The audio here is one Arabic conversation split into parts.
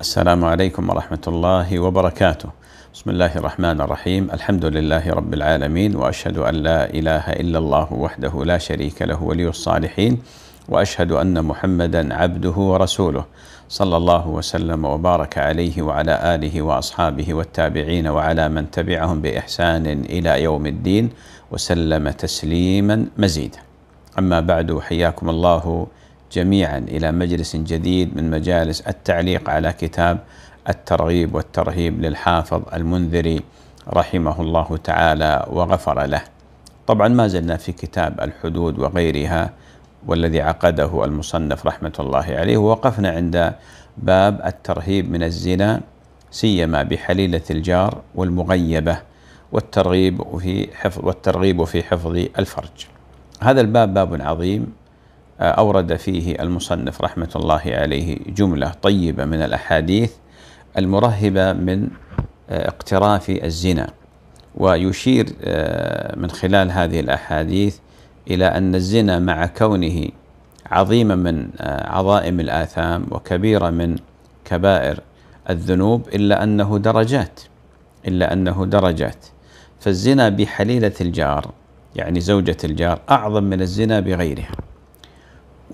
السلام عليكم ورحمة الله وبركاته. بسم الله الرحمن الرحيم، الحمد لله رب العالمين واشهد ان لا اله الا الله وحده لا شريك له ولي الصالحين واشهد ان محمدا عبده ورسوله صلى الله وسلم وبارك عليه وعلى اله واصحابه والتابعين وعلى من تبعهم باحسان الى يوم الدين وسلم تسليما مزيدا. اما بعد حياكم الله جميعا الى مجلس جديد من مجالس التعليق على كتاب الترغيب والترهيب للحافظ المنذري رحمه الله تعالى وغفر له. طبعا ما زلنا في كتاب الحدود وغيرها والذي عقده المصنف رحمه الله عليه ووقفنا عند باب الترهيب من الزنا سيما بحليله الجار والمغيبه والترغيب في حفظ والترغيب في حفظ الفرج. هذا الباب باب عظيم أورد فيه المصنف رحمة الله عليه جملة طيبة من الأحاديث المرهبة من آه، اقتراف الزنا ويشير آه، من خلال هذه الأحاديث إلى أن الزنا مع كونه عظيما من آه، عظائم الآثام وكبيرة من كبائر الذنوب إلا أنه درجات إلا أنه درجات فالزنا بحليلة الجار يعني زوجة الجار أعظم من الزنا بغيرها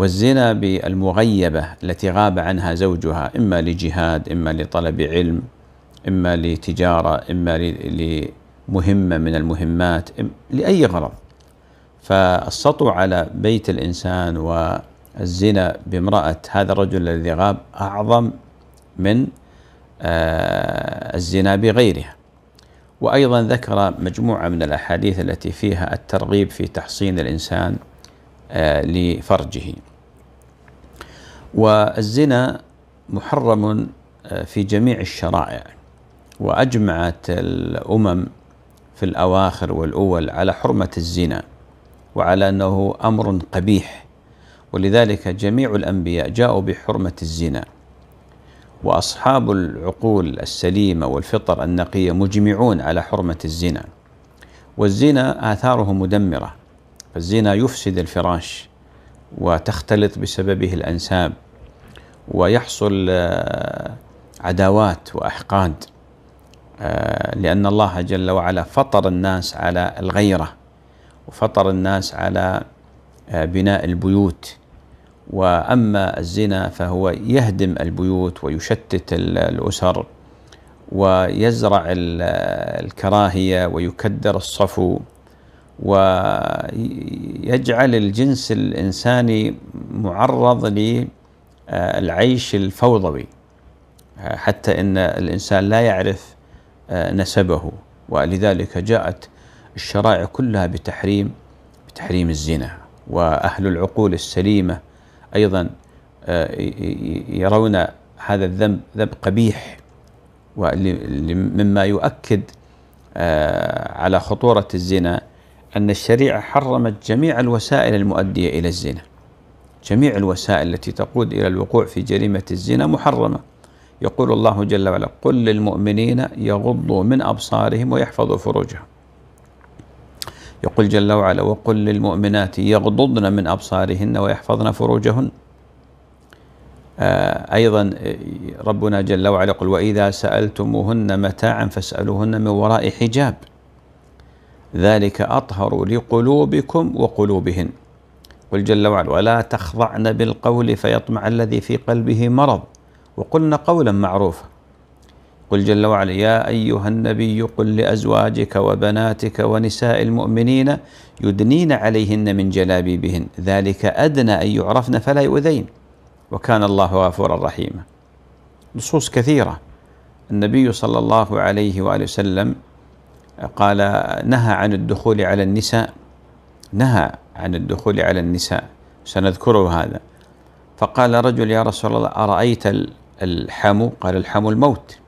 والزنا بالمغيبة التي غاب عنها زوجها إما لجهاد إما لطلب علم إما لتجارة إما لمهمة من المهمات لأي غرض فالسطو على بيت الإنسان والزنا بامرأة هذا الرجل الذي غاب أعظم من آه، الزنا بغيرها وأيضا ذكر مجموعة من الأحاديث التي فيها الترغيب في تحصين الإنسان آه، لفرجه والزنا محرم آه، في جميع الشرائع واجمعت الامم في الاواخر والاول على حرمه الزنا وعلى انه امر قبيح ولذلك جميع الانبياء جاءوا بحرمه الزنا واصحاب العقول السليمه والفطر النقيه مجمعون على حرمه الزنا والزنا اثاره مدمره فالزنا يفسد الفراش وتختلط بسببه الأنساب ويحصل آه، عداوات وأحقاد آه، لأن الله جل وعلا فطر الناس على الغيرة وفطر الناس على آه، بناء البيوت واما الزنا فهو يهدم البيوت ويشتت الاسر ويزرع الكراهيه ويكدر الصفو ويجعل الجنس الإنساني معرض للعيش آه، الفوضوي آه، حتى أن الإنسان لا يعرف آه، نسبه ولذلك جاءت الشرائع كلها بتحريم بتحريم الزنا وأهل العقول السليمة أيضا يرون هذا الذنب ذنب قبيح ومما يؤكد على خطورة الزنا أن الشريعة حرمت جميع الوسائل المؤدية إلى الزنا جميع الوسائل التي تقود إلى الوقوع في جريمة الزنا محرمة يقول الله جل وعلا قل للمؤمنين يغضوا من أبصارهم ويحفظوا فروجهم يقول جل وعلا وقل للمؤمنات يغضضن من أبصارهن ويحفظن فروجهن آه، أيضا ربنا جل وعلا يقول وإذا سألتموهن متاعا فاسألوهن من وراء حجاب ذلك أطهر لقلوبكم وقلوبهن قل جل وعلا ولا تخضعن بالقول فيطمع الذي في قلبه مرض وقلن قولا معروفا قل جل وعلا يا أيها النبي قل لأزواجك وبناتك ونساء المؤمنين يدنين عليهن من جلابيبهن ذلك أدنى أن يعرفن فلا يؤذين وكان الله غفورا رحيما نصوص كثيرة النبي صلى الله عليه وآله وسلم قال نهى عن الدخول على النساء نهى عن الدخول على النساء سنذكره هذا فقال رجل يا رسول الله أرأيت الحم قال الحم الموت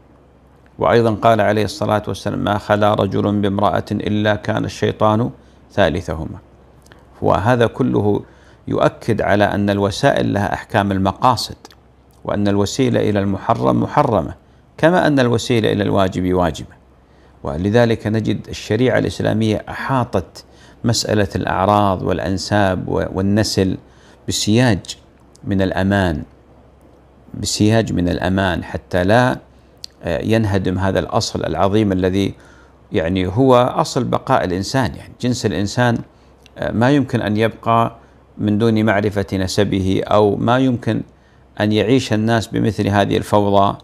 وأيضا قال عليه الصلاة والسلام ما خلا رجل بامرأة إلا كان الشيطان ثالثهما وهذا كله يؤكد على أن الوسائل لها أحكام المقاصد وأن الوسيلة إلى المحرم محرمة كما أن الوسيلة إلى الواجب واجبة ولذلك نجد الشريعة الإسلامية أحاطت مسألة الأعراض والأنساب والنسل بسياج من الأمان بسياج من الأمان حتى لا آه، ينهدم هذا الأصل العظيم الذي يعني هو أصل بقاء الإنسان يعني جنس الإنسان آه، ما يمكن أن يبقى من دون معرفة نسبه أو ما يمكن أن يعيش الناس بمثل هذه الفوضى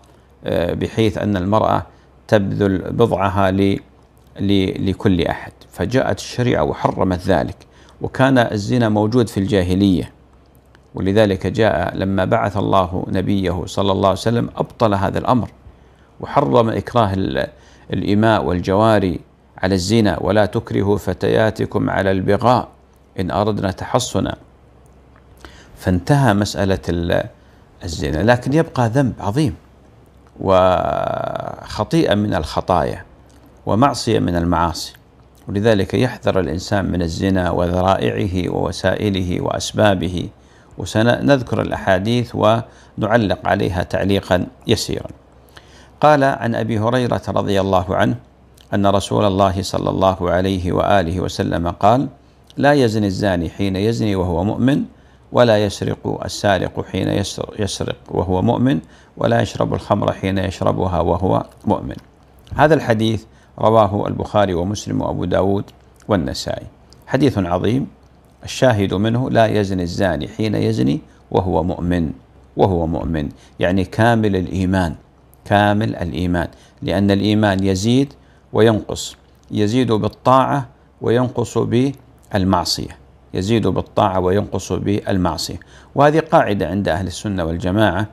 آه، بحيث أن المرأة تبذل بضعها لكل أحد فجاءت الشريعة وحرمت ذلك وكان الزنا موجود في الجاهلية ولذلك جاء لما بعث الله نبيه صلى الله عليه وسلم أبطل هذا الأمر وحرم إكراه الإماء والجواري على الزنا ولا تكرهوا فتياتكم على البغاء إن أردنا تحصنا فانتهى مسألة الزنا لكن يبقى ذنب عظيم وخطيئه من الخطايا ومعصيه من المعاصي ولذلك يحذر الانسان من الزنا وذرائعه ووسائله واسبابه وسنذكر الاحاديث ونعلق عليها تعليقا يسيرا. قال عن ابي هريره رضي الله عنه ان رسول الله صلى الله عليه واله وسلم قال: لا يزني الزاني حين يزني وهو مؤمن ولا يسرق السارق حين يسرق وهو مؤمن ولا يشرب الخمر حين يشربها وهو مؤمن هذا الحديث رواه البخاري ومسلم وأبو داود والنسائي حديث عظيم الشاهد منه لا يزني الزاني حين يزني وهو مؤمن وهو مؤمن يعني كامل الإيمان كامل الإيمان لأن الإيمان يزيد وينقص يزيد بالطاعة وينقص بالمعصية يزيد بالطاعة وينقص بالمعصية وهذه قاعدة عند أهل السنة والجماعة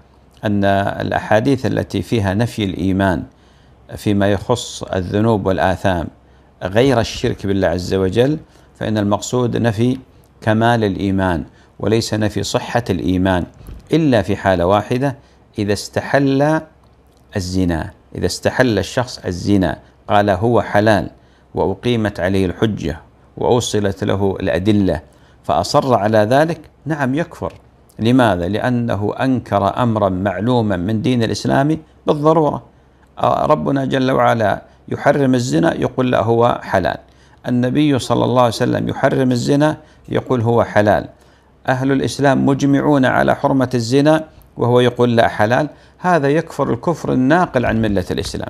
أن الأحاديث التي فيها نفي الإيمان فيما يخص الذنوب والآثام غير الشرك بالله عز وجل فإن المقصود نفي كمال الإيمان وليس نفي صحة الإيمان إلا في حالة واحدة إذا استحل الزنا إذا استحل الشخص الزنا قال هو حلال وأقيمت عليه الحجة وأوصلت له الأدلة فأصر على ذلك نعم يكفر لماذا؟ لأنه أنكر أمرا معلوما من دين الإسلام بالضرورة ربنا جل وعلا يحرم الزنا يقول لا هو حلال النبي صلى الله عليه وسلم يحرم الزنا يقول هو حلال أهل الإسلام مجمعون على حرمة الزنا وهو يقول لا حلال هذا يكفر الكفر الناقل عن ملة الإسلام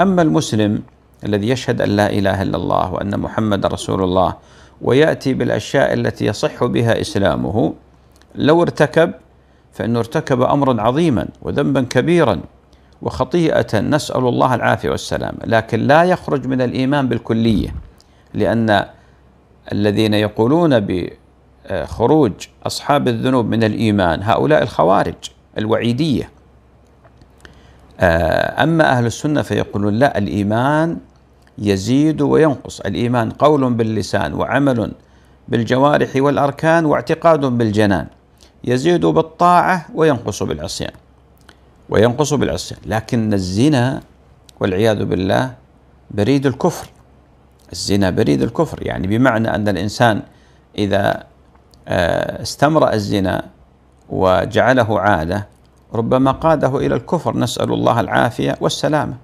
أما المسلم الذي يشهد أن لا إله إلا الله وأن محمد رسول الله ويأتي بالأشياء التي يصح بها إسلامه لو ارتكب فإنه ارتكب أمرا عظيما وذنبا كبيرا وخطيئة نسأل الله العافية والسلامة لكن لا يخرج من الإيمان بالكلية لأن الذين يقولون بخروج أصحاب الذنوب من الإيمان هؤلاء الخوارج الوعيدية آه، أما أهل السنة فيقولون لا الإيمان يزيد وينقص الايمان قول باللسان وعمل بالجوارح والاركان واعتقاد بالجنان يزيد بالطاعه وينقص بالعصيان وينقص بالعصيان لكن الزنا والعياذ بالله بريد الكفر الزنا بريد الكفر يعني بمعنى ان الانسان اذا آه، استمرأ الزنا وجعله عاده ربما قاده الى الكفر نسال الله العافيه والسلامه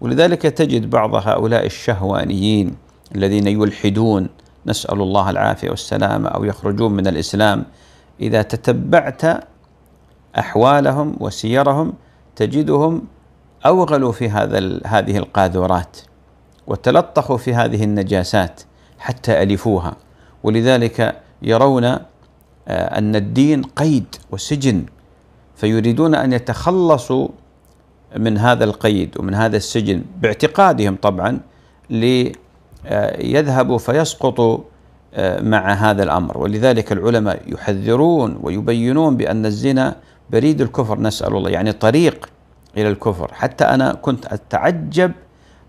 ولذلك تجد بعض هؤلاء الشهوانيين الذين يلحدون نسأل الله العافية والسلامة أو يخرجون من الإسلام إذا تتبعت أحوالهم وسيرهم تجدهم أوغلوا في هذا هذه القاذورات وتلطخوا في هذه النجاسات حتى ألفوها ولذلك يرون آه، أن الدين قيد وسجن فيريدون أن يتخلصوا من هذا القيد ومن هذا السجن باعتقادهم طبعا ليذهبوا فيسقطوا آه، مع هذا الامر ولذلك العلماء يحذرون ويبينون بان الزنا بريد الكفر نسال الله يعني طريق الى الكفر حتى انا كنت اتعجب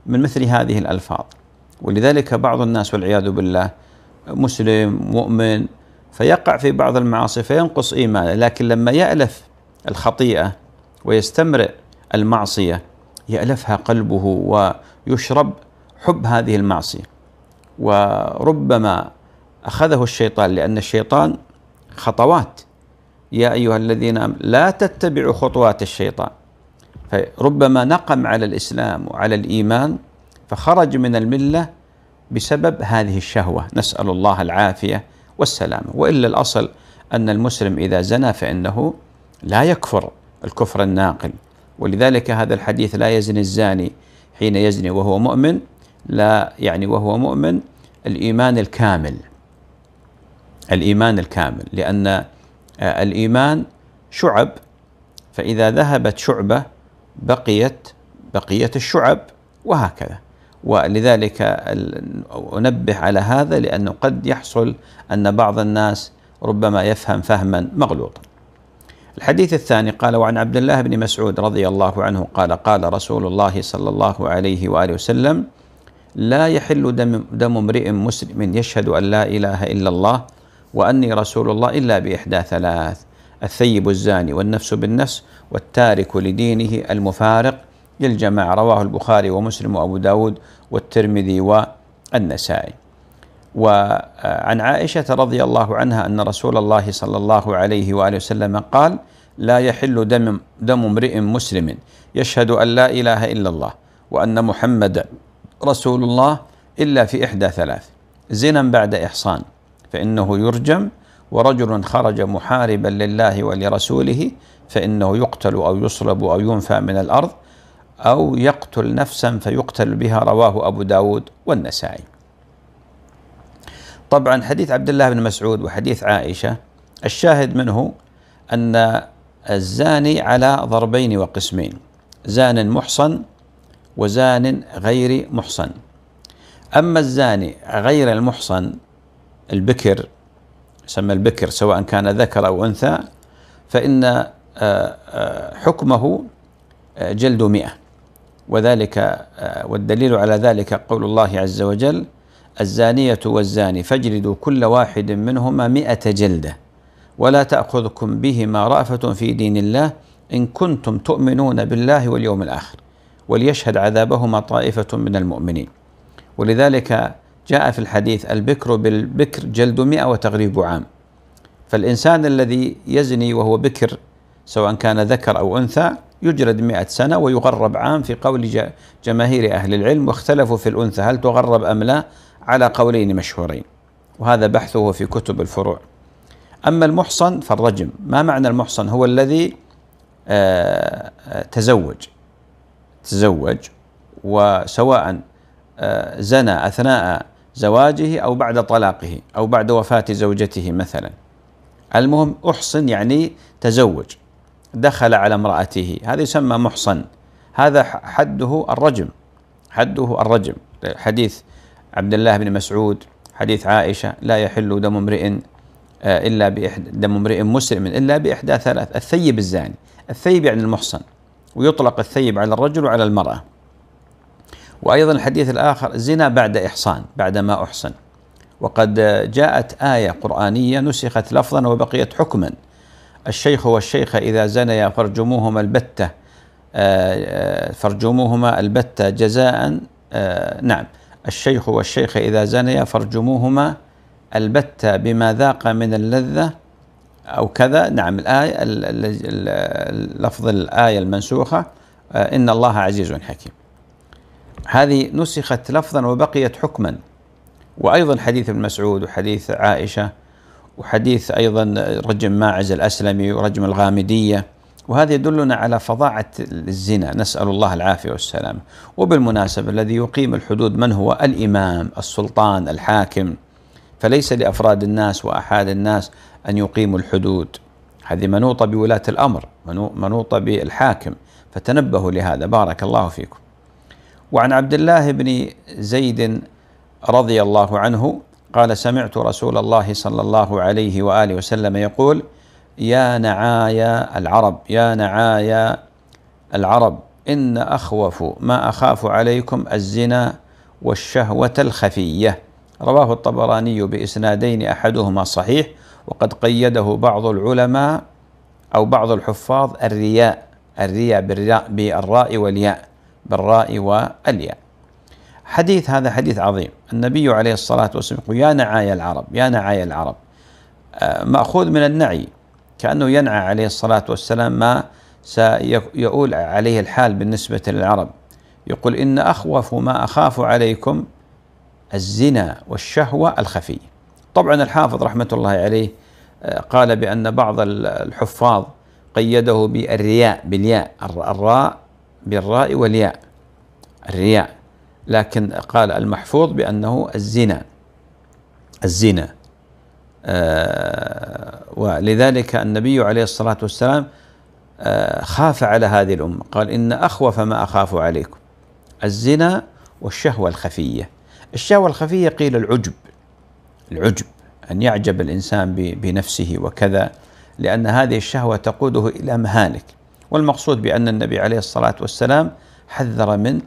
من مثل هذه الالفاظ ولذلك بعض الناس والعياذ بالله مسلم مؤمن فيقع في بعض المعاصي فينقص ايمانه لكن لما يالف الخطيئه ويستمرئ المعصيه يالفها قلبه ويشرب حب هذه المعصيه وربما اخذه الشيطان لان الشيطان خطوات يا ايها الذين امنوا لا تتبعوا خطوات الشيطان فربما نقم على الاسلام وعلى الايمان فخرج من المله بسبب هذه الشهوه نسال الله العافيه والسلامه والا الاصل ان المسلم اذا زنى فانه لا يكفر الكفر الناقل ولذلك هذا الحديث لا يزني الزاني حين يزني وهو مؤمن لا يعني وهو مؤمن الإيمان الكامل الإيمان الكامل لأن آه، الإيمان شعب فإذا ذهبت شعبة بقيت بقية الشعب وهكذا ولذلك أنبه على هذا لأنه قد يحصل أن بعض الناس ربما يفهم فهما مغلوطا الحديث الثاني قال وعن عبد الله بن مسعود رضي الله عنه قال قال رسول الله صلى الله عليه واله وسلم لا يحل دم, دم امرئ مسلم يشهد ان لا اله الا الله واني رسول الله الا باحدى ثلاث الثيب الزاني والنفس بالنفس والتارك لدينه المفارق للجماعه رواه البخاري ومسلم وابو داود والترمذي والنسائي وعن عائشه رضي الله عنها ان رسول الله صلى الله عليه واله وسلم قال: لا يحل دم دم امرئ مسلم يشهد ان لا اله الا الله وان محمدا رسول الله الا في احدى ثلاث زنا بعد احصان فانه يرجم ورجل خرج محاربا لله ولرسوله فانه يقتل او يصلب او ينفى من الارض او يقتل نفسا فيقتل بها رواه ابو داود والنسائي طبعا حديث عبد الله بن مسعود وحديث عائشة الشاهد منه أن الزاني على ضربين وقسمين زان محصن وزان غير محصن أما الزاني غير المحصن البكر يسمى البكر سواء كان ذكر أو أنثى فإن آه، آه، حكمه آه، جلد مئة وذلك والدليل على ذلك قول الله عز وجل الزانية والزاني فاجلدوا كل واحد منهما مئة جلدة ولا تأخذكم بهما رأفة في دين الله إن كنتم تؤمنون بالله واليوم الآخر وليشهد عذابهما طائفة من المؤمنين ولذلك جاء في الحديث البكر بالبكر جلد مئة وتغريب عام فالإنسان الذي يزني وهو بكر سواء كان ذكر أو أنثى يجلد مئة سنة ويغرب عام في قول جماهير أهل العلم واختلفوا في الأنثى هل تغرب أم لا على قولين مشهورين وهذا بحثه في كتب الفروع أما المحصن فالرجم ما معنى المحصن هو الذي آه، آه، تزوج تزوج وسواء آه، زنى أثناء زواجه أو بعد طلاقه أو بعد وفاة زوجته مثلا المهم أحصن يعني تزوج دخل على امرأته هذا يسمى محصن هذا حده الرجم حده الرجم حديث عبد الله بن مسعود حديث عائشة لا يحل دم امرئ آه، إلا بإحدى دم امرئ مسلم إلا بإحدى ثلاث الثيب الزاني الثيب يعني المحصن ويطلق الثيب على الرجل وعلى المرأة وأيضا الحديث الآخر زنا بعد إحصان بعد ما أحصن وقد جاءت آية قرآنية نسخت لفظا وبقيت حكما الشيخ والشيخة إذا زنيا فارجموهما البتة آه، آه، فرجموهما البتة جزاء نعم الشيخ والشيخ إذا زنيا فارجموهما البتة بما ذاق من اللذة أو كذا نعم الآية لفظ الآية المنسوخة آه، إن الله عزيز حكيم هذه نسخت لفظا وبقيت حكما وأيضا حديث ابن مسعود وحديث عائشة وحديث أيضا رجم ماعز الأسلمي ورجم الغامدية وهذا يدلنا على فظاعة الزنا نسأل الله العافية والسلامة وبالمناسبة الذي يقيم الحدود من هو الإمام السلطان الحاكم فليس لأفراد الناس وأحاد الناس أن يقيموا الحدود هذه منوطة بولاة الأمر منوطة بالحاكم فتنبهوا لهذا بارك الله فيكم وعن عبد الله بن زيد رضي الله عنه قال سمعت رسول الله صلى الله عليه وآله وسلم يقول يا نعايا العرب يا نعايا العرب إن أخوف ما أخاف عليكم الزنا والشهوة الخفية رواه الطبراني بإسنادين أحدهما صحيح وقد قيده بعض العلماء أو بعض الحفاظ الرياء الرياء بالراء والياء بالراء والياء حديث هذا حديث عظيم النبي عليه الصلاة والسلام يا نعايا العرب يا نعايا العرب آه، مأخوذ من النعي كأنه ينعى عليه الصلاة والسلام ما سيؤول عليه الحال بالنسبة للعرب يقول إن أخوف ما أخاف عليكم الزنا والشهوة الخفية طبعا الحافظ رحمة الله عليه آه، قال بأن بعض الحفاظ قيده بالرياء بالياء الراء بالراء والياء الرياء لكن قال المحفوظ بأنه الزنا الزنا آه، ولذلك النبي عليه الصلاة والسلام آه، خاف على هذه الأمة قال إن أخوف ما أخاف عليكم الزنا والشهوة الخفية الشهوة الخفية قيل العجب العجب أن يعجب الإنسان بنفسه وكذا لأن هذه الشهوة تقوده إلى مهالك والمقصود بأن النبي عليه الصلاة والسلام حذر من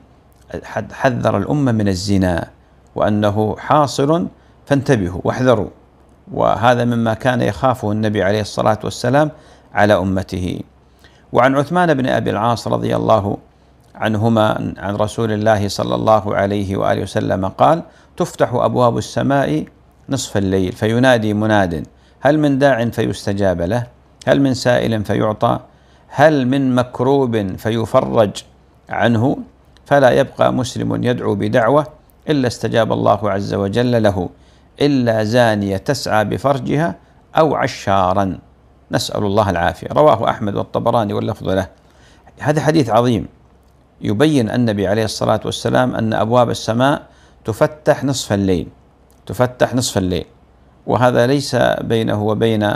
حذر الأمة من الزنا وأنه حاصل فانتبهوا واحذروا وهذا مما كان يخافه النبي عليه الصلاة والسلام على أمته وعن عثمان بن أبي العاص رضي الله عنهما عن رسول الله صلى الله عليه وآله وسلم قال تفتح أبواب السماء نصف الليل فينادي مناد هل من داع فيستجاب له هل من سائل فيعطى هل من مكروب فيفرج عنه فلا يبقى مسلم يدعو بدعوه الا استجاب الله عز وجل له إلا زانية تسعى بفرجها أو عشارا نسأل الله العافية رواه أحمد والطبراني واللفظ له هذا حديث عظيم يبين النبي عليه الصلاة والسلام أن أبواب السماء تفتح نصف الليل تفتح نصف الليل وهذا ليس بينه وبين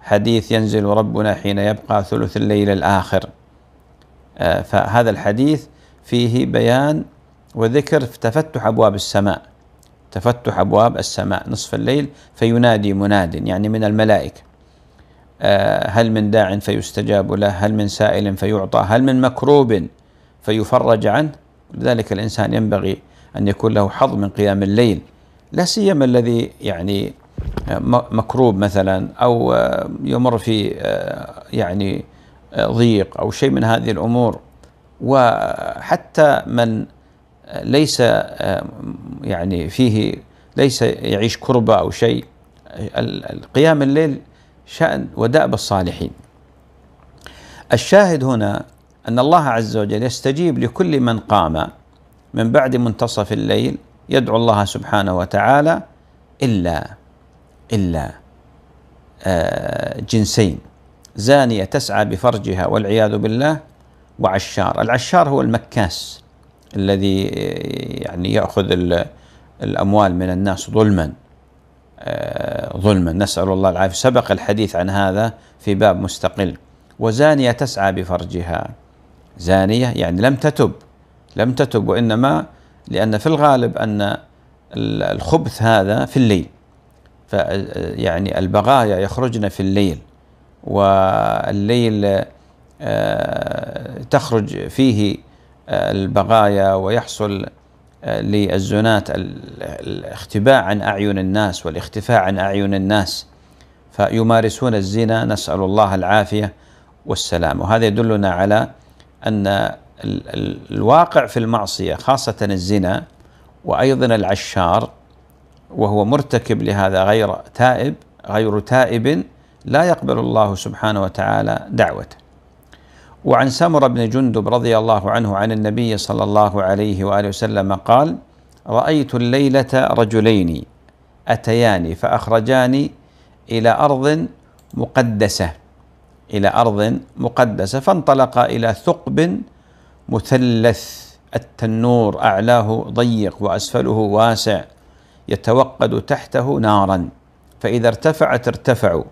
حديث ينزل ربنا حين يبقى ثلث الليل الآخر آه، فهذا الحديث فيه بيان وذكر تفتح أبواب السماء تفتح أبواب السماء نصف الليل فينادي مناد يعني من الملائكة آه، هل من داع فيستجاب له هل من سائل فيعطى هل من مكروب فيفرج عنه لذلك الإنسان ينبغي أن يكون له حظ من قيام الليل لا سيما الذي يعني مكروب مثلا أو آه، يمر في آه، يعني ضيق أو شيء من هذه الأمور وحتى من ليس آه، يعني فيه ليس يعيش كربة أو شيء قيام الليل شأن ودأب الصالحين الشاهد هنا أن الله عز وجل يستجيب لكل من قام من بعد منتصف الليل يدعو الله سبحانه وتعالى إلا إلا آه، جنسين زانية تسعى بفرجها والعياذ بالله وعشار العشار هو المكاس الذي يعني يأخذ الأموال من الناس ظلما آه، ظلما نسأل الله العافية سبق الحديث عن هذا في باب مستقل وزانية تسعى بفرجها زانية يعني لم تتب لم تتب وإنما لأن في الغالب أن الخبث هذا في الليل يعني البغايا يخرجن في الليل والليل آه، تخرج فيه البغايا ويحصل آه، للزناة الاختباء عن أعين الناس والاختفاء عن أعين الناس فيمارسون الزنا نسأل الله العافية والسلام وهذا يدلنا على أن الواقع في المعصية خاصة الزنا وأيضا العشار وهو مرتكب لهذا غير تائب غير تائب لا يقبل الله سبحانه وتعالى دعوته وعن سمر بن جندب رضي الله عنه عن النبي صلى الله عليه واله وسلم قال: رأيت الليلة رجلين اتياني فأخرجاني إلى أرض مقدسة إلى أرض مقدسة فانطلقا إلى ثقب مثلث التنور أعلاه ضيق وأسفله واسع يتوقد تحته نارا فإذا ارتفعت ارتفعوا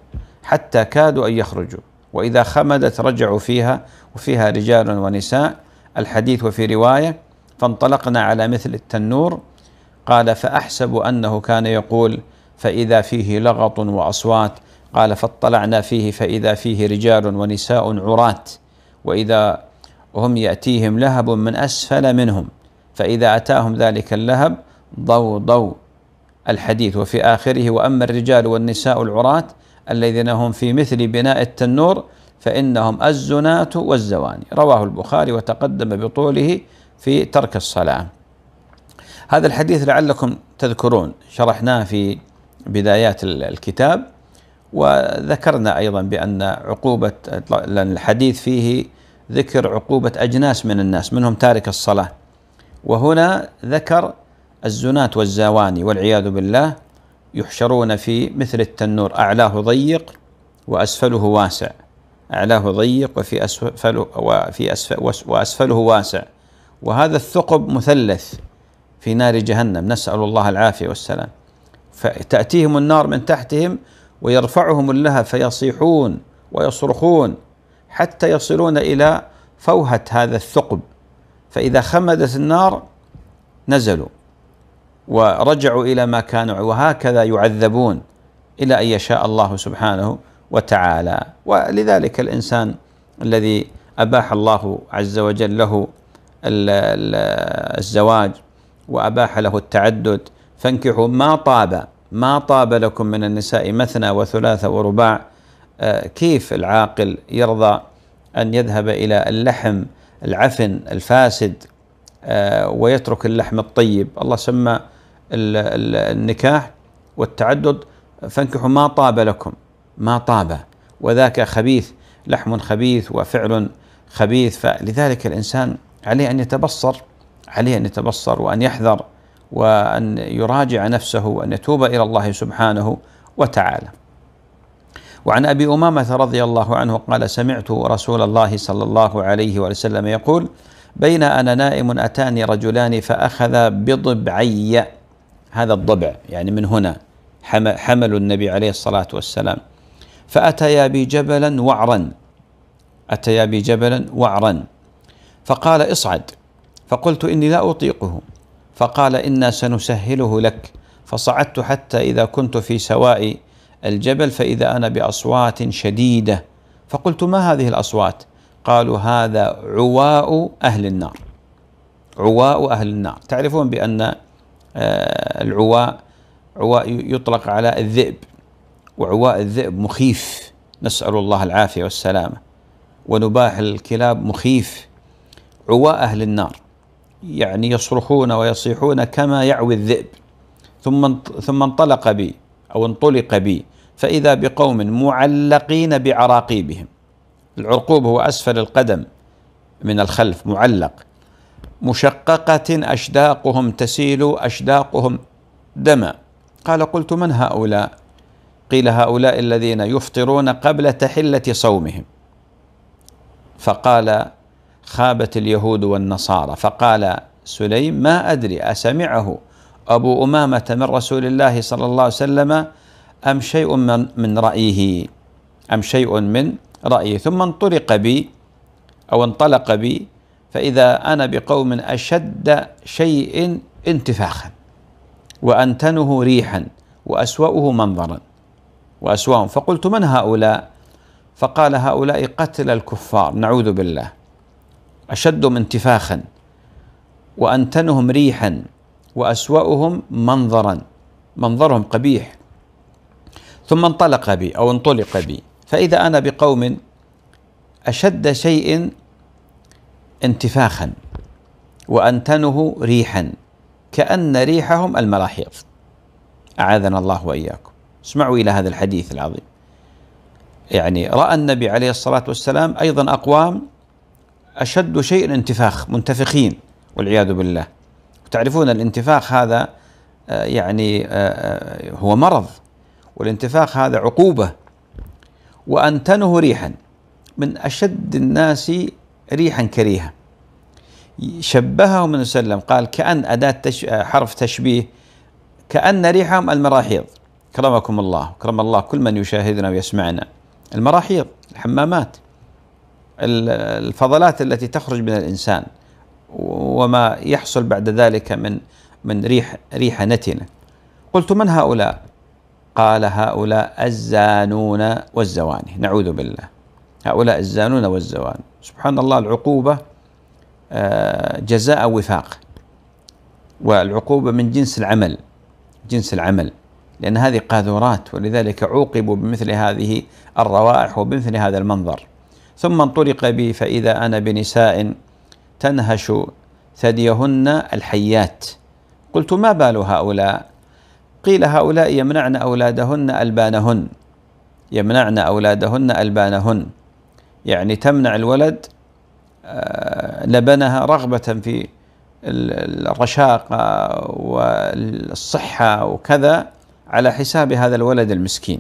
حتى كادوا أن يخرجوا وإذا خمدت رجعوا فيها وفيها رجال ونساء الحديث وفي رواية فانطلقنا على مثل التنور قال فأحسب أنه كان يقول فإذا فيه لغط وأصوات قال فاطلعنا فيه فإذا فيه رجال ونساء عراة وإذا هم يأتيهم لهب من أسفل منهم فإذا أتاهم ذلك اللهب ضو ضو الحديث وفي آخره وأما الرجال والنساء العراة الذين هم في مثل بناء التنور فإنهم الزناة والزواني رواه البخاري وتقدم بطوله في ترك الصلاة هذا الحديث لعلكم تذكرون شرحناه في بدايات الكتاب وذكرنا أيضا بأن عقوبة لأن الحديث فيه ذكر عقوبة أجناس من الناس منهم تارك الصلاة وهنا ذكر الزناة والزواني والعياذ بالله يحشرون في مثل التنور أعلاه ضيق وأسفله واسع أعلاه ضيق وفي أسفله وفي أسفل وأسفله واسع وهذا الثقب مثلث في نار جهنم نسأل الله العافية والسلام فتأتيهم النار من تحتهم ويرفعهم لها فيصيحون ويصرخون حتى يصلون إلى فوهة هذا الثقب فإذا خمدت النار نزلوا ورجعوا إلى ما كانوا وهكذا يعذبون إلى أن يشاء الله سبحانه وتعالى ولذلك الانسان الذي اباح الله عز وجل له الزواج واباح له التعدد فانكحوا ما طاب ما طاب لكم من النساء مثنى وثلاث ورباع آه، كيف العاقل يرضى ان يذهب الى اللحم العفن الفاسد آه، ويترك اللحم الطيب الله سمى النكاح والتعدد فانكحوا ما طاب لكم ما طاب وذاك خبيث لحم خبيث وفعل خبيث فلذلك الانسان عليه ان يتبصر عليه ان يتبصر وان يحذر وان يراجع نفسه وان يتوب الى الله سبحانه وتعالى. وعن ابي امامه رضي الله عنه قال سمعت رسول الله صلى الله عليه وسلم يقول: بين انا نائم اتاني رجلان فاخذا بضبعي هذا الضبع يعني من هنا حمل النبي عليه الصلاه والسلام فأتيا بي جبلا وعرا أتيا بي جبلا وعرا فقال اصعد فقلت إني لا أطيقه فقال إنا سنسهله لك فصعدت حتى إذا كنت في سواء الجبل فإذا أنا بأصوات شديدة فقلت ما هذه الأصوات قالوا هذا عواء أهل النار عواء أهل النار تعرفون بأن آه، العواء عواء يطلق على الذئب وعواء الذئب مخيف نسأل الله العافية والسلامة ونباح الكلاب مخيف عواء أهل النار يعني يصرخون ويصيحون كما يعوي الذئب ثم ثم انطلق بي أو انطلق بي فإذا بقوم معلقين بعراقيبهم العرقوب هو أسفل القدم من الخلف معلق مشققة أشداقهم تسيل أشداقهم دما قال قلت من هؤلاء قيل هؤلاء الذين يفطرون قبل تحله صومهم فقال خابت اليهود والنصارى فقال سليم ما ادري اسمعه ابو امامه من رسول الله صلى الله عليه وسلم ام شيء من, من رايه ام شيء من رايه ثم انطلق بي او انطلق بي فاذا انا بقوم اشد شيء انتفاخا وانتنه ريحا واسواه منظرا وأسواهم فقلت من هؤلاء فقال هؤلاء قتل الكفار نعوذ بالله أشدهم انتفاخا وأنتنهم ريحا وأسوأهم منظرا منظرهم قبيح ثم انطلق بي أو انطلق بي فإذا أنا بقوم أشد شيء انتفاخا وأنتنه ريحا كأن ريحهم الملاحيض أعاذنا الله وإياكم اسمعوا إلى هذا الحديث العظيم يعني رأى النبي عليه الصلاة والسلام أيضا أقوام أشد شيء انتفاخ منتفخين والعياذ بالله تعرفون الانتفاخ هذا آه، يعني آه، آه، هو مرض والانتفاخ هذا عقوبة وان تنه ريحا من أشد الناس ريحا كريهة شبهه من وسلم قال كأن أداة حرف تشبيه كأن ريحهم المراحيض كرمكم الله كرم الله كل من يشاهدنا ويسمعنا المراحيض الحمامات الفضلات التي تخرج من الإنسان وما يحصل بعد ذلك من من ريح ريح نتنة قلت من هؤلاء قال هؤلاء الزانون والزواني نعوذ بالله هؤلاء الزانون والزوان سبحان الله العقوبة آه، جزاء وفاق والعقوبة من جنس العمل جنس العمل لأن هذه قاذورات ولذلك عوقبوا بمثل هذه الروائح وبمثل هذا المنظر ثم انطلق بي فإذا أنا بنساء تنهش ثديهن الحيات قلت ما بال هؤلاء قيل هؤلاء يمنعن أولادهن ألبانهن يمنعن أولادهن ألبانهن يعني تمنع الولد آه، لبنها رغبة في الرشاقة والصحة وكذا على حساب هذا الولد المسكين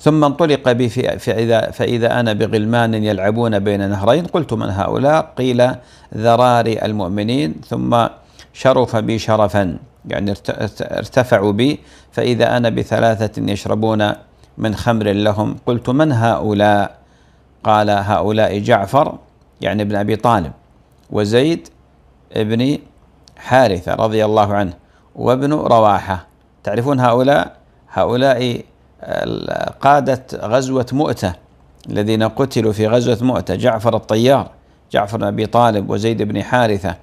ثم انطلق بي فإذا, فإذا أنا بغلمان يلعبون بين نهرين قلت من هؤلاء قيل ذراري المؤمنين ثم شرف بي شرفا يعني ارتفعوا بي فإذا أنا بثلاثة يشربون من خمر لهم قلت من هؤلاء قال هؤلاء جعفر يعني ابن أبي طالب وزيد ابن حارثة رضي الله عنه وابن رواحة تعرفون هؤلاء هؤلاء قادة غزوة مؤتة الذين قتلوا في غزوة مؤتة جعفر الطيار جعفر بن أبي طالب وزيد بن حارثة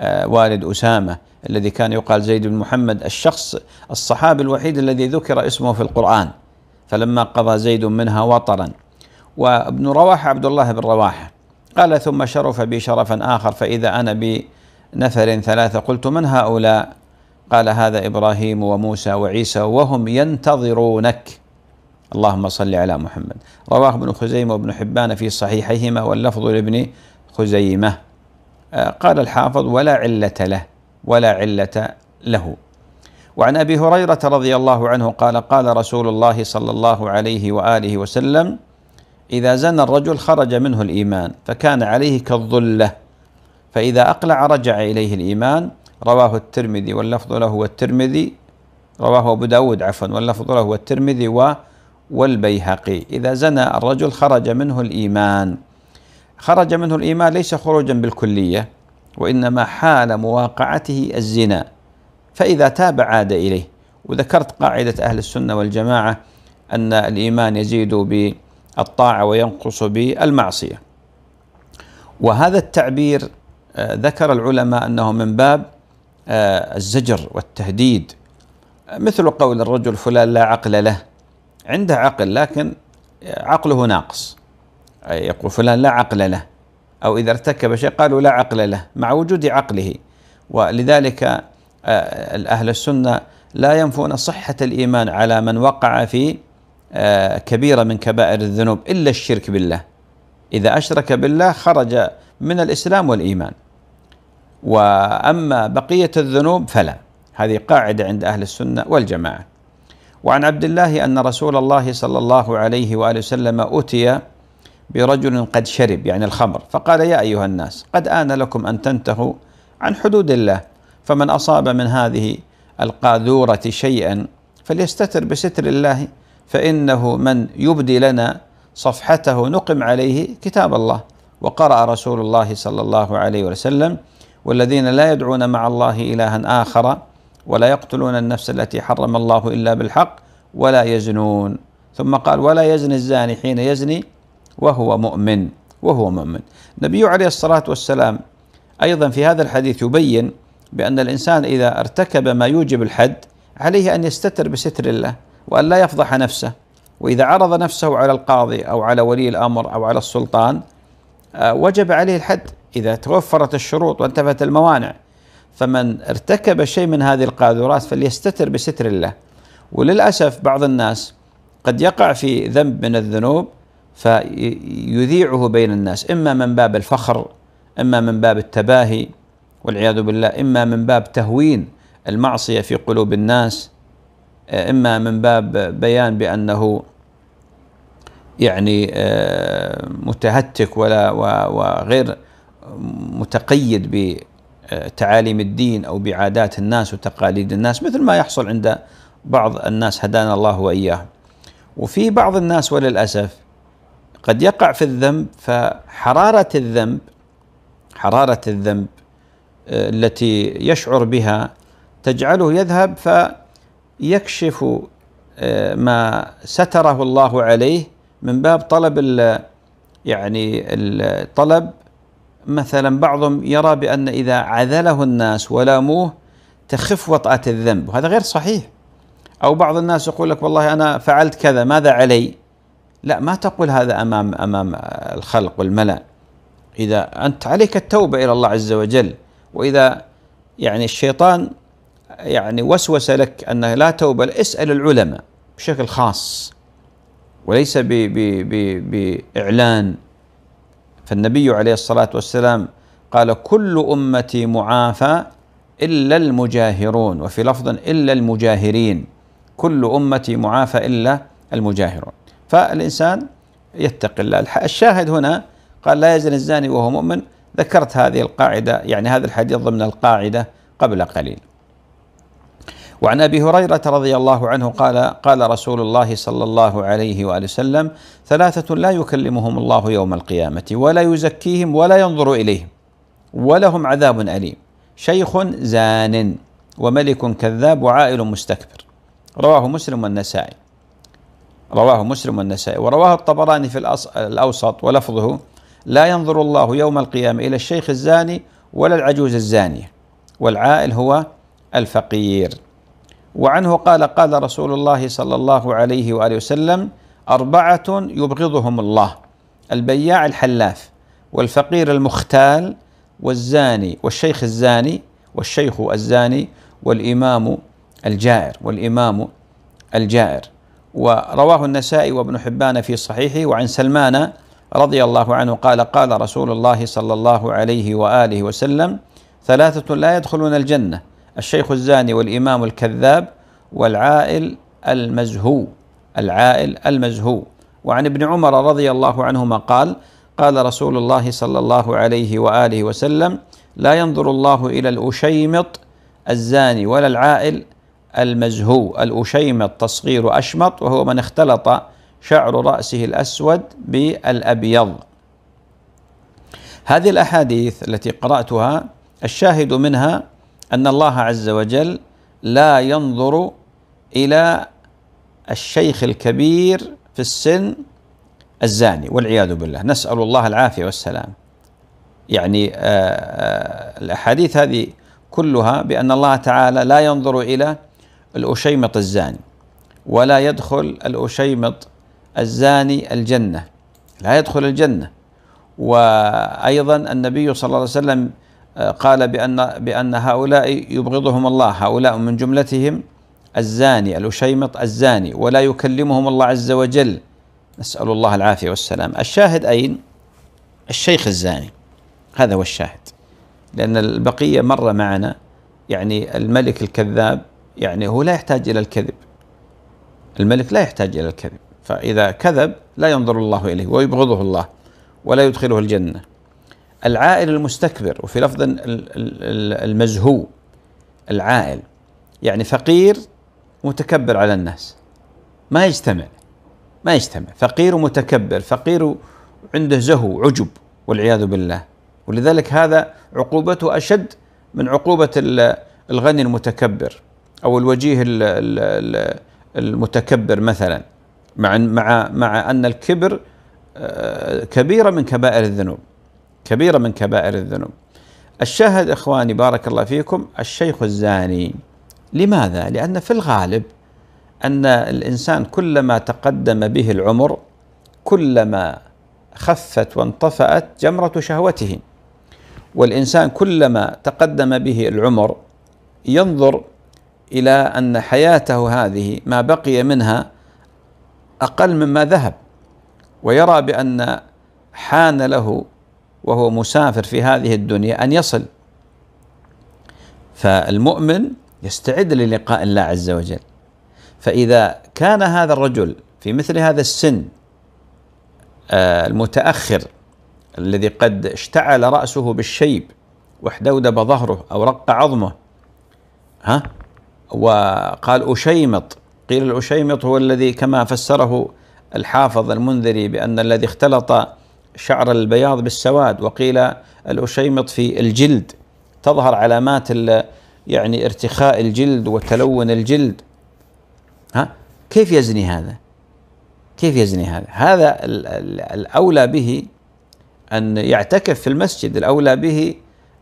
آه، والد أسامة الذي كان يقال زيد بن محمد الشخص الصحابي الوحيد الذي ذكر اسمه في القرآن فلما قضى زيد منها وطرا وابن رواحة عبد الله بن رواحة قال ثم شرف بي شرفا آخر فإذا أنا بنفر ثلاثة قلت من هؤلاء قال هذا ابراهيم وموسى وعيسى وهم ينتظرونك اللهم صل على محمد رواه ابن خزيمه وابن حبان في صحيحيهما واللفظ لابن خزيمه آه، قال الحافظ ولا عله له ولا عله له وعن ابي هريره رضي الله عنه قال قال رسول الله صلى الله عليه واله وسلم اذا زنى الرجل خرج منه الايمان فكان عليه كالظله فاذا اقلع رجع اليه الايمان رواه الترمذي واللفظ له والترمذي رواه أبو داود عفوا واللفظ له والترمذي و والبيهقي إذا زنى الرجل خرج منه الإيمان خرج منه الإيمان ليس خروجا بالكلية وإنما حال مواقعته الزنا فإذا تاب عاد إليه وذكرت قاعدة أهل السنة والجماعة أن الإيمان يزيد بالطاعة وينقص بالمعصية وهذا التعبير آه، ذكر العلماء أنه من باب آه، الزجر والتهديد مثل قول الرجل فلان لا عقل له عنده عقل لكن عقله ناقص يقول فلان لا عقل له أو إذا ارتكب شيء قالوا لا عقل له مع وجود عقله ولذلك آه، أهل السنة لا ينفون صحة الإيمان على من وقع في آه، كبيرة من كبائر الذنوب إلا الشرك بالله إذا أشرك بالله خرج من الإسلام والإيمان واما بقيه الذنوب فلا هذه قاعده عند اهل السنه والجماعه وعن عبد الله ان رسول الله صلى الله عليه واله وسلم اتي برجل قد شرب يعني الخمر فقال يا ايها الناس قد ان لكم ان تنتهوا عن حدود الله فمن اصاب من هذه القاذوره شيئا فليستتر بستر الله فانه من يبدي لنا صفحته نقم عليه كتاب الله وقرأ رسول الله صلى الله عليه وسلم والذين لا يدعون مع الله إلها آخر ولا يقتلون النفس التي حرم الله إلا بالحق ولا يزنون ثم قال ولا يزني الزاني حين يزني وهو مؤمن وهو مؤمن النبي عليه الصلاة والسلام أيضا في هذا الحديث يبين بأن الإنسان إذا ارتكب ما يوجب الحد عليه أن يستتر بستر الله وأن لا يفضح نفسه وإذا عرض نفسه على القاضي أو على ولي الأمر أو على السلطان آه، وجب عليه الحد إذا توفرت الشروط وانتفت الموانع فمن ارتكب شيء من هذه القاذورات فليستتر بستر الله وللأسف بعض الناس قد يقع في ذنب من الذنوب فيذيعه بين الناس إما من باب الفخر إما من باب التباهي والعياذ بالله إما من باب تهوين المعصية في قلوب الناس إما من باب بيان بأنه يعني آه، متهتك ولا وغير متقيد بتعاليم الدين او بعادات الناس وتقاليد الناس مثل ما يحصل عند بعض الناس هدانا الله واياهم. وفي بعض الناس وللاسف قد يقع في الذنب فحراره الذنب حراره الذنب آه، التي يشعر بها تجعله يذهب فيكشف آه، ما ستره الله عليه من باب طلب يعني الطلب مثلا بعضهم يرى بأن إذا عذله الناس ولاموه تخف وطأة الذنب وهذا غير صحيح أو بعض الناس يقول لك والله أنا فعلت كذا ماذا علي لا ما تقول هذا أمام أمام الخلق والملأ إذا أنت عليك التوبة إلى الله عز وجل وإذا يعني الشيطان يعني وسوس لك أن لا توبة اسأل العلماء بشكل خاص وليس بإعلان فالنبي عليه الصلاة والسلام قال كل أمتي معافى إلا المجاهرون وفي لفظ إلا المجاهرين كل أمتي معافى إلا المجاهرون فالإنسان يتقي الله الشاهد هنا قال لا يزن الزاني وهو مؤمن ذكرت هذه القاعدة يعني هذا الحديث ضمن القاعدة قبل قليل وعن ابي هريره رضي الله عنه قال قال رسول الله صلى الله عليه واله وسلم ثلاثه لا يكلمهم الله يوم القيامه ولا يزكيهم ولا ينظر اليهم ولهم عذاب اليم شيخ زان وملك كذاب وعائل مستكبر رواه مسلم والنسائي رواه مسلم والنسائي ورواه الطبراني في الاوسط ولفظه لا ينظر الله يوم القيامه الى الشيخ الزاني ولا العجوز الزانيه والعائل هو الفقير وعنه قال قال رسول الله صلى الله عليه واله وسلم اربعه يبغضهم الله البياع الحلاف والفقير المختال والزاني والشيخ الزاني والشيخ الزاني والامام الجائر والامام الجائر ورواه النسائي وابن حبان في صحيحه وعن سلمان رضي الله عنه قال قال رسول الله صلى الله عليه واله وسلم ثلاثه لا يدخلون الجنه الشيخ الزاني والإمام الكذاب والعائل المزهو العائل المزهو وعن ابن عمر رضي الله عنهما قال قال رسول الله صلى الله عليه وآله وسلم لا ينظر الله إلى الأشيمط الزاني ولا العائل المزهو الأشيمط تصغير أشمط وهو من اختلط شعر رأسه الأسود بالأبيض هذه الأحاديث التي قرأتها الشاهد منها أن الله عز وجل لا ينظر إلى الشيخ الكبير في السن الزاني والعياذ بالله نسأل الله العافية والسلام يعني آه، آه، الأحاديث هذه كلها بأن الله تعالى لا ينظر إلى الأشيمط الزاني ولا يدخل الأشيمط الزاني الجنة لا يدخل الجنة وأيضا النبي صلى الله عليه وسلم قال بأن بأن هؤلاء يبغضهم الله هؤلاء من جملتهم الزاني الأشيمط الزاني ولا يكلمهم الله عز وجل نسأل الله العافية والسلام الشاهد أين الشيخ الزاني هذا هو الشاهد لأن البقية مرة معنا يعني الملك الكذاب يعني هو لا يحتاج إلى الكذب الملك لا يحتاج إلى الكذب فإذا كذب لا ينظر الله إليه ويبغضه الله ولا يدخله الجنة العائل المستكبر وفي لفظ المزهو العائل يعني فقير متكبر على الناس ما يجتمع ما يجتمع فقير ومتكبر فقير عنده زهو عجب والعياذ بالله ولذلك هذا عقوبته أشد من عقوبة الغني المتكبر أو الوجيه المتكبر مثلا مع مع مع أن الكبر آه، كبيرة من كبائر الذنوب كبيرة من كبائر الذنوب الشاهد إخواني بارك الله فيكم الشيخ الزاني لماذا؟ لأن في الغالب أن الإنسان كلما تقدم به العمر كلما خفت وانطفأت جمرة شهوته والإنسان كلما تقدم به العمر ينظر إلى أن حياته هذه ما بقي منها أقل مما ذهب ويرى بأن حان له وهو مسافر في هذه الدنيا أن يصل فالمؤمن يستعد للقاء الله عز وجل فإذا كان هذا الرجل في مثل هذا السن آه، المتأخر الذي قد اشتعل رأسه بالشيب واحدودب ظهره أو رق عظمه ها وقال أشيمط قيل الأشيمط هو الذي كما فسره الحافظ المنذري بأن الذي اختلط شعر البياض بالسواد وقيل الأشيمط في الجلد تظهر علامات يعني ارتخاء الجلد وتلون الجلد ها كيف يزني هذا؟ كيف يزني هذا؟ هذا الأولى به أن يعتكف في المسجد الأولى به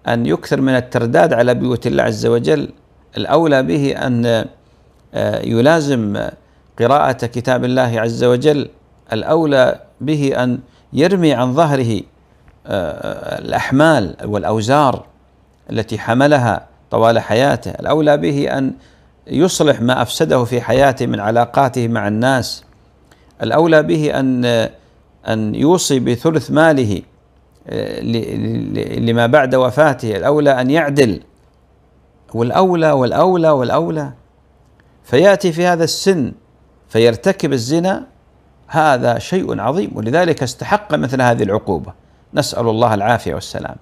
أن يكثر من الترداد على بيوت الله عز وجل الأولى به أن آه، يلازم قراءة كتاب الله عز وجل الأولى به أن يرمي عن ظهره آه، الأحمال والأوزار التي حملها طوال حياته الأولى به أن يصلح ما أفسده في حياته من علاقاته مع الناس الأولى به أن أن يوصي بثلث ماله آه، لما بعد وفاته الأولى أن يعدل والأولى والأولى والأولى فيأتي في هذا السن فيرتكب الزنا هذا شيء عظيم ولذلك استحق مثل هذه العقوبه نسال الله العافيه والسلام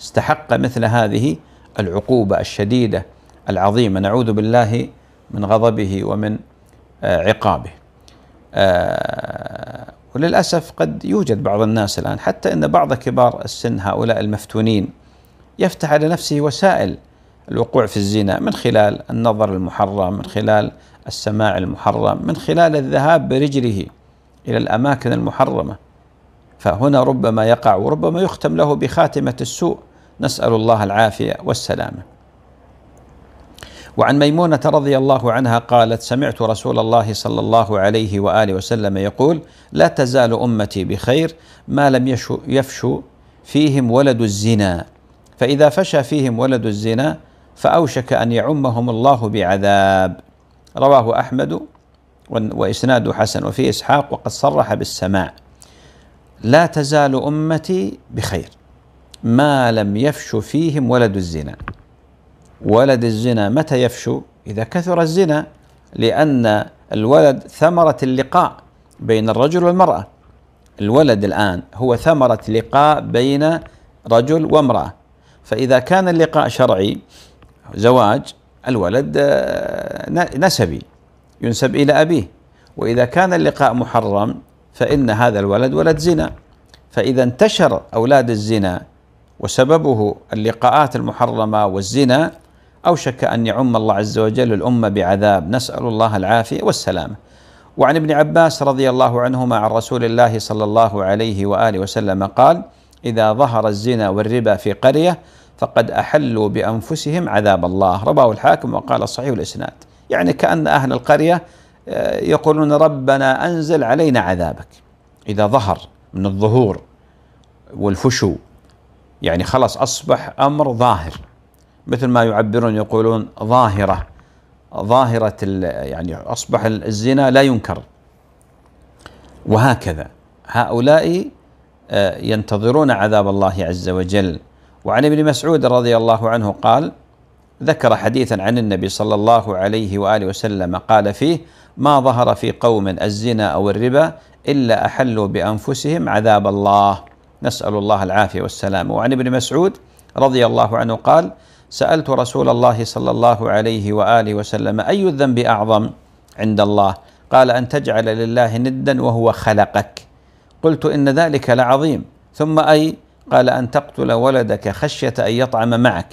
استحق مثل هذه العقوبه الشديده العظيمه نعوذ بالله من غضبه ومن آه، عقابه آه، وللاسف قد يوجد بعض الناس الان حتى ان بعض كبار السن هؤلاء المفتونين يفتح على نفسه وسائل الوقوع في الزنا من خلال النظر المحرم من خلال السماع المحرم من خلال الذهاب برجله إلى الأماكن المحرمة فهنا ربما يقع وربما يختم له بخاتمة السوء نسأل الله العافية والسلامة وعن ميمونة رضي الله عنها قالت سمعت رسول الله صلى الله عليه وآله وسلم يقول لا تزال أمتي بخير ما لم يفشو فيهم ولد الزنا فإذا فشى فيهم ولد الزنا فأوشك أن يعمهم الله بعذاب رواه أحمد وإسناده حسن وفي إسحاق وقد صرح بالسماع لا تزال أمتي بخير ما لم يفش فيهم ولد الزنا ولد الزنا متى يفشو إذا كثر الزنا لأن الولد ثمرة اللقاء بين الرجل والمرأة الولد الآن هو ثمرة لقاء بين رجل وامرأة فإذا كان اللقاء شرعي زواج الولد آه، نسبي ينسب إلى أبيه وإذا كان اللقاء محرم فإن هذا الولد ولد زنا فإذا انتشر أولاد الزنا وسببه اللقاءات المحرمة والزنا أوشك أن يعم الله عز وجل الأمة بعذاب نسأل الله العافية والسلامة وعن ابن عباس رضي الله عنهما عن رسول الله صلى الله عليه وآله وسلم قال إذا ظهر الزنا والربا في قرية فقد أحلوا بأنفسهم عذاب الله رباه الحاكم وقال صحيح الإسناد يعني كأن أهل القرية آه، يقولون ربنا أنزل علينا عذابك إذا ظهر من الظهور والفشو يعني خلاص أصبح أمر ظاهر مثل ما يعبرون يقولون ظاهرة ظاهرة يعني أصبح الزنا لا ينكر وهكذا هؤلاء آه، ينتظرون عذاب الله عز وجل وعن ابن مسعود رضي الله عنه قال ذكر حديثا عن النبي صلى الله عليه واله وسلم قال فيه ما ظهر في قوم الزنا او الربا الا احلوا بانفسهم عذاب الله نسال الله العافيه والسلام وعن ابن مسعود رضي الله عنه قال سالت رسول الله صلى الله عليه واله وسلم اي الذنب اعظم عند الله قال ان تجعل لله ندا وهو خلقك قلت ان ذلك لعظيم ثم اي قال ان تقتل ولدك خشيه ان يطعم معك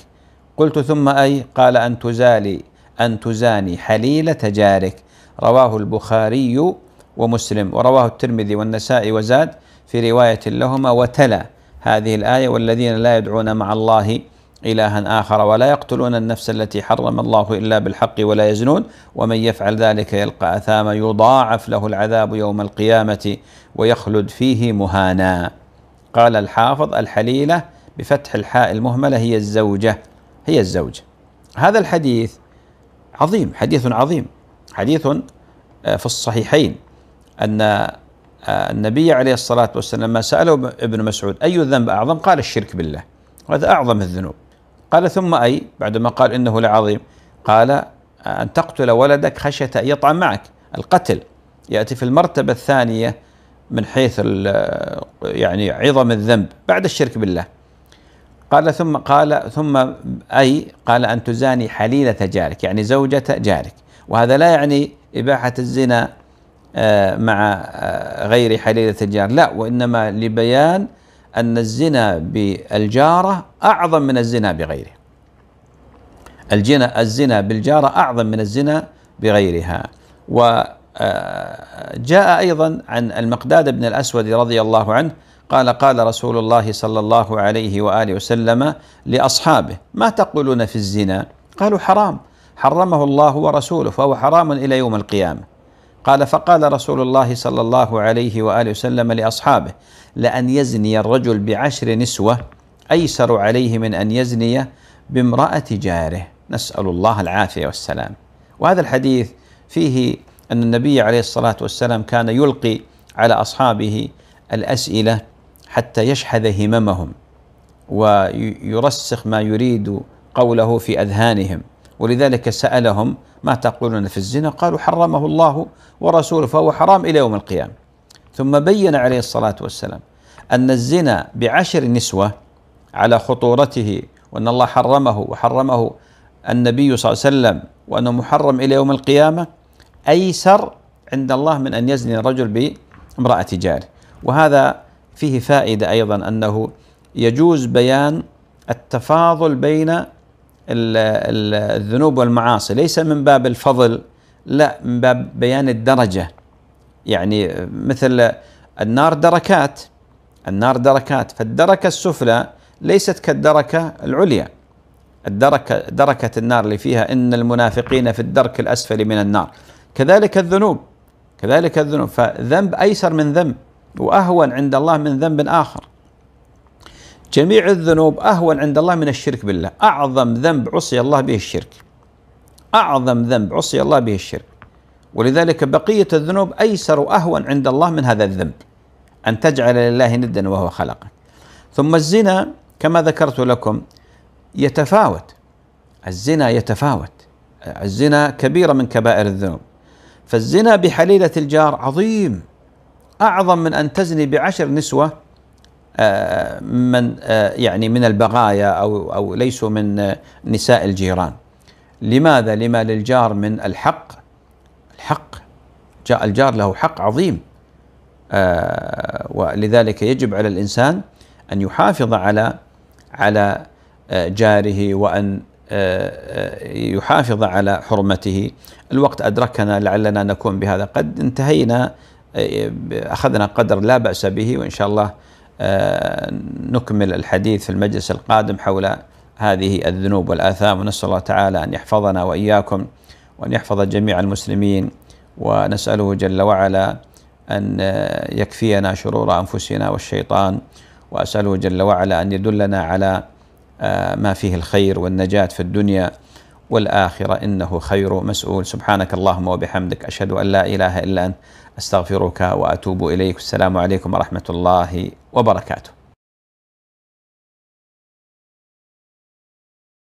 قلت ثم أي قال أن تزالي أن تزاني حليلة جارك رواه البخاري ومسلم ورواه الترمذي والنسائي وزاد في رواية لهما وتلا هذه الآية والذين لا يدعون مع الله إلها آخر ولا يقتلون النفس التي حرم الله إلا بالحق ولا يزنون ومن يفعل ذلك يلقى أثاما يضاعف له العذاب يوم القيامة ويخلد فيه مهانا قال الحافظ الحليلة بفتح الحاء المهملة هي الزوجة هي الزوجة هذا الحديث عظيم حديث عظيم حديث آه، في الصحيحين أن آه، النبي عليه الصلاة والسلام لما سأله ابن مسعود أي الذنب أعظم قال الشرك بالله وهذا أعظم الذنوب قال ثم أي بعدما قال إنه لعظيم قال آه، أن تقتل ولدك خشية أن يطعم معك القتل يأتي في المرتبة الثانية من حيث يعني عظم الذنب بعد الشرك بالله قال ثم قال ثم أي قال أن تزاني حليلة جارك يعني زوجة جارك وهذا لا يعني إباحة الزنا آه، مع آه، غير حليلة الجار لا وإنما لبيان أن الزنا بالجارة أعظم من الزنا بغيره الجنا الزنا بالجارة أعظم من الزنا بغيرها وجاء آه، أيضا عن المقداد بن الأسود رضي الله عنه قال قال رسول الله صلى الله عليه واله وسلم لاصحابه ما تقولون في الزنا؟ قالوا حرام حرمه الله ورسوله فهو حرام الى يوم القيامه. قال فقال رسول الله صلى الله عليه واله وسلم لاصحابه لان يزني الرجل بعشر نسوه ايسر عليه من ان يزني بامراه جاره نسال الله العافيه والسلام. وهذا الحديث فيه ان النبي عليه الصلاه والسلام كان يلقي على اصحابه الاسئله حتى يشحذ هممهم ويرسخ ما يريد قوله في اذهانهم ولذلك سالهم ما تقولون في الزنا قالوا حرمه الله ورسوله فهو حرام الى يوم القيامه ثم بين عليه الصلاه والسلام ان الزنا بعشر نسوه على خطورته وان الله حرمه وحرمه النبي صلى الله عليه وسلم وانه محرم الى يوم القيامه ايسر عند الله من ان يزني الرجل بامراه جاره وهذا فيه فائدة أيضا أنه يجوز بيان التفاضل بين الذنوب والمعاصي ليس من باب الفضل لا من باب بيان الدرجة يعني مثل النار دركات النار دركات فالدركة السفلى ليست كالدركة العليا الدركة دركة النار اللي فيها إن المنافقين في الدرك الأسفل من النار كذلك الذنوب كذلك الذنوب فذنب أيسر من ذنب وأهون عند الله من ذنب آخر جميع الذنوب أهون عند الله من الشرك بالله أعظم ذنب عصي الله به الشرك أعظم ذنب عصي الله به الشرك ولذلك بقية الذنوب أيسر وأهون عند الله من هذا الذنب أن تجعل لله ندا وهو خلقه ثم الزنا كما ذكرت لكم يتفاوت الزنا يتفاوت الزنا كبيرة من كبائر الذنوب فالزنا بحليلة الجار عظيم أعظم من أن تزني بعشر نسوة آه، من آه، يعني من البغايا أو أو ليسوا من آه، نساء الجيران لماذا؟ لما للجار من الحق الحق جاء الجار له حق عظيم ولذلك يجب على الإنسان أن يحافظ على على جاره وأن يحافظ على حرمته الوقت أدركنا لعلنا نكون بهذا قد انتهينا أخذنا قدر لا بأس به وإن شاء الله آه، نكمل الحديث في المجلس القادم حول هذه الذنوب والآثام ونسأل الله تعالى أن يحفظنا وإياكم وأن يحفظ جميع المسلمين ونسأله جل وعلا أن آه، يكفينا شرور أنفسنا والشيطان وأسأله جل وعلا أن يدلنا على آه، ما فيه الخير والنجاة في الدنيا والآخرة إنه خير مسؤول سبحانك اللهم وبحمدك أشهد أن لا إله إلا أنت استغفرك واتوب اليك السلام عليكم ورحمه الله وبركاته